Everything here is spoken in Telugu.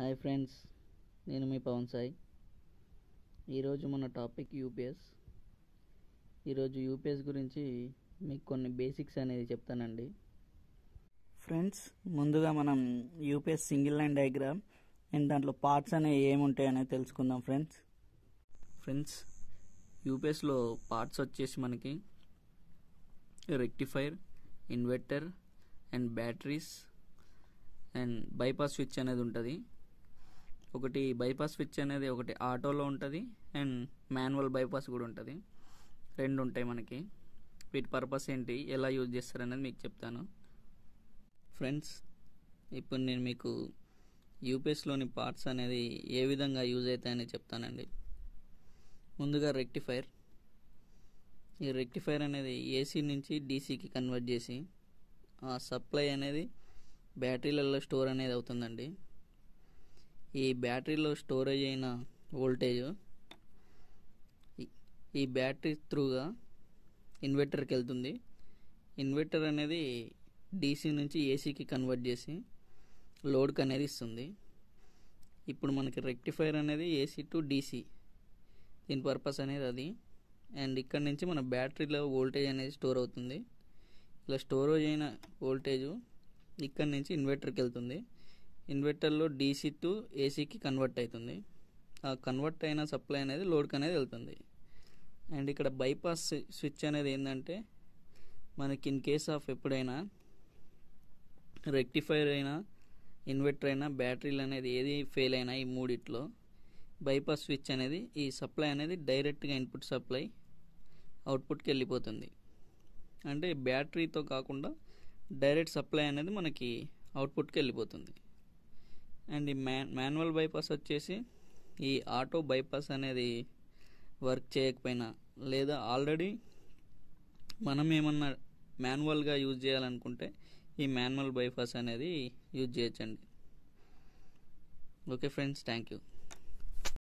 హాయ్ ఫ్రెండ్స్ నేను మీ పవన్ సాయి ఈరోజు మన టాపిక్ యూపీఎస్ ఈరోజు యూపీఎస్ గురించి మీకు కొన్ని బేసిక్స్ అనేది చెప్తానండి ఫ్రెండ్స్ ముందుగా మనం UPS single line diagram and దాంట్లో పార్ట్స్ అనేవి ఏముంటాయి అనేది తెలుసుకుందాం ఫ్రెండ్స్ ఫ్రెండ్స్ యూపీఎస్లో పార్ట్స్ వచ్చేసి మనకి rectifier inverter and batteries and bypass switch అనేది ఉంటుంది ఒకటి బైపాస్ స్విచ్ అనేది ఒకటి ఆటోలో ఉంటుంది అండ్ మాన్యువల్ బైపాస్ కూడా ఉంటుంది రెండు ఉంటాయి మనకి వీటి పర్పస్ ఏంటి ఎలా యూజ్ చేస్తారనేది మీకు చెప్తాను ఫ్రెండ్స్ ఇప్పుడు నేను మీకు యూపీఎస్లోని పార్ట్స్ అనేది ఏ విధంగా యూజ్ అవుతాయని చెప్తానండి ముందుగా రెక్టిఫైర్ ఈ రెక్టిఫైర్ అనేది ఏసీ నుంచి డీసీకి కన్వర్ట్ చేసి ఆ సప్లై అనేది బ్యాటరీలలో స్టోర్ అనేది అవుతుందండి ఈ బ్యాటరీలో స్టోరేజ్ అయిన వోల్టేజ్ ఈ బ్యాటరీ త్రూగా ఇన్వర్టర్కి వెళ్తుంది ఇన్వర్టర్ అనేది డీసీ నుంచి ఏసీకి కన్వర్ట్ చేసి లోడ్కి అనేది ఇస్తుంది ఇప్పుడు మనకి రెక్టిఫైర్ అనేది ఏసీ టు డీసీ దీని పర్పస్ అనేది అది అండ్ ఇక్కడ నుంచి మన బ్యాటరీలో వోల్టేజ్ అనేది స్టోర్ అవుతుంది ఇలా స్టోరేజ్ అయిన వోల్టేజ్ ఇక్కడ నుంచి ఇన్వర్టర్కి వెళ్తుంది ఇన్వర్టర్లో డీసీ టు ఏసీకి కన్వర్ట్ అవుతుంది ఆ కన్వర్ట్ అయిన సప్లై అనేది లోడ్కి అనేది వెళ్తుంది అండ్ ఇక్కడ బైపాస్ స్విచ్ అనేది ఏంటంటే మనకి ఇన్ కేస్ ఆఫ్ ఎప్పుడైనా రెక్టిఫైర్ అయినా ఇన్వర్టర్ అయినా బ్యాటరీలు అనేది ఏది ఫెయిల్ అయినా ఈ మూడిట్లో బైపాస్ స్విచ్ అనేది ఈ సప్లై అనేది డైరెక్ట్గా ఇన్పుట్ సప్లై అవుట్పుట్కి వెళ్ళిపోతుంది అంటే బ్యాటరీతో కాకుండా డైరెక్ట్ సప్లై అనేది మనకి అవుట్పుట్కి వెళ్ళిపోతుంది అండ్ ఈ మాన్యువల్ బైపాస్ వచ్చేసి ఈ ఆటో బైపాస్ అనేది వర్క్ చేయకపోయినా లేదా ఆల్రెడీ మనం ఏమన్నా మాన్యువల్గా యూజ్ చేయాలనుకుంటే ఈ మాన్యువల్ బైపాస్ అనేది యూజ్ చేయొచ్చండి ఓకే ఫ్రెండ్స్ థ్యాంక్ యూ